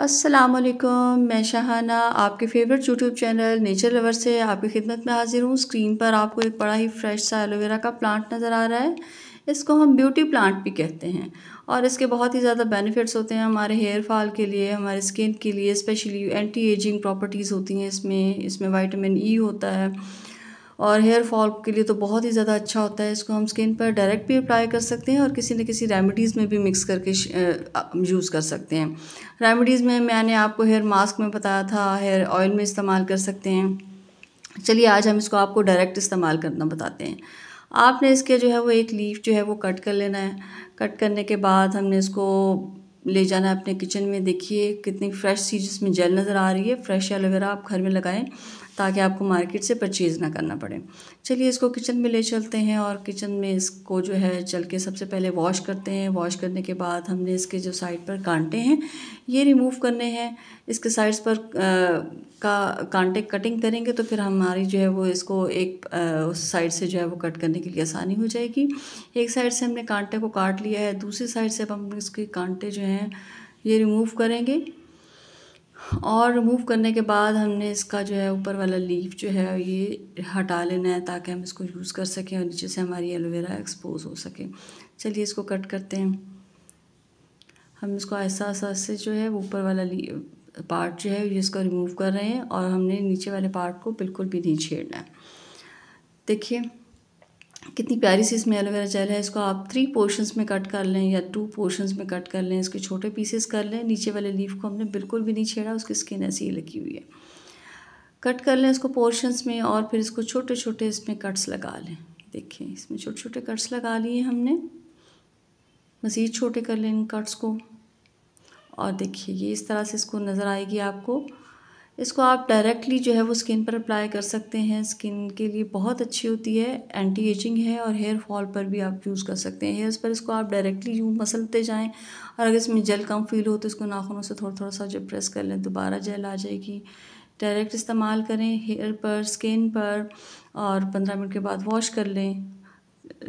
असलम मैं शाहाना आपके favourite YouTube channel nature lover से आपकी खिदमत में हाजिर हूँ स्क्रीन पर आपको एक बड़ा ही फ्रेश सा एलोवेरा का प्लांट नज़र आ रहा है इसको हम ब्यूटी प्लांट भी कहते हैं और इसके बहुत ही ज़्यादा बेनिफिट्स होते हैं हमारे हेयर फॉल के लिए हमारे स्किन के लिए स्पेशली एंटी एजिंग प्रॉपर्टीज़ होती हैं इसमें इसमें वाइटामिन ई e होता है और हेयर फॉल के लिए तो बहुत ही ज़्यादा अच्छा होता है इसको हम स्किन पर डायरेक्ट भी अप्लाई कर सकते हैं और किसी न किसी रेमेडीज़ में भी मिक्स करके यूज़ कर सकते हैं रेमेडीज़ में मैंने आपको हेयर मास्क में बताया था हेयर ऑयल में इस्तेमाल कर सकते हैं चलिए आज हम इसको आपको डायरेक्ट इस्तेमाल करना बताते हैं आपने इसके जो है वो एक लीफ जो है वो कट कर लेना है कट करने के बाद हमने इसको ले जाना है अपने किचन में देखिए कितनी फ्रेश सी जिसमें जेल नज़र आ रही है फ्रेश एलोवेरा आप घर में लगाएं ताकि आपको मार्केट से परचेज़ ना करना पड़े चलिए इसको किचन में ले चलते हैं और किचन में इसको जो है चल के सबसे पहले वॉश करते हैं वॉश करने के बाद हमने इसके जो साइड पर कांटे हैं ये रिमूव करने हैं इसके साइड्स पर आ, का कांटे कटिंग करेंगे तो फिर हमारी जो है वो इसको एक आ, उस साइड से जो है वो कट करने के लिए आसानी हो जाएगी एक साइड से हमने कांटे को काट लिया है दूसरी साइड से अब हम इसके कांटे जो हैं ये रिमूव करेंगे और रिमूव करने के बाद हमने इसका जो है ऊपर वाला लीफ जो है ये हटा लेना है ताकि हम इसको यूज़ कर सकें और नीचे से हमारी एलोवेरा एक्सपोज हो सके चलिए इसको कट करते हैं हम इसको ऐसा ऐसा से जो है ऊपर वाला पार्ट जो है ये इसको रिमूव कर रहे हैं और हमने नीचे वाले पार्ट को बिल्कुल भी नहीं छेड़ना है देखिए कितनी प्यारी सी इसमें एलोवेरा जेल है इसको आप थ्री पोर्शंस में कट कर लें या टू पोर्शंस में कट कर लें इसके छोटे पीसेस कर लें नीचे वाले लीफ को हमने बिल्कुल भी नहीं छेड़ा उसकी स्किन ऐसी ही लगी हुई है कट कर लें इसको पोर्शंस में और फिर इसको छोटे छोटे इसमें कट्स लगा लें देखें इसमें छोटे छोटे कट्स लगा लिए हमने मज़ीद छोटे कर लें इन कट्स को और देखिए ये इस तरह से इसको नज़र आएगी आपको इसको आप डायरेक्टली जो है वो स्किन पर अप्लाई कर सकते हैं स्किन के लिए बहुत अच्छी होती है एंटी एजिंग है और हेयर फॉल पर भी आप यूज़ कर सकते हैं हेयर्स पर इसको आप डायरेक्टली यूँ मसलते जाएँ और अगर इसमें जेल कम फील हो तो इसको नाखूनों से थोड़ा थोड़ा सा जब प्रेस कर लें दोबारा जेल आ जाएगी डायरेक्ट इस्तेमाल करें हेयर पर स्किन पर और पंद्रह मिनट के बाद वॉश कर लें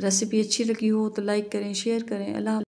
रेसिपी अच्छी लगी हो तो लाइक करें शेयर करें अल्लाह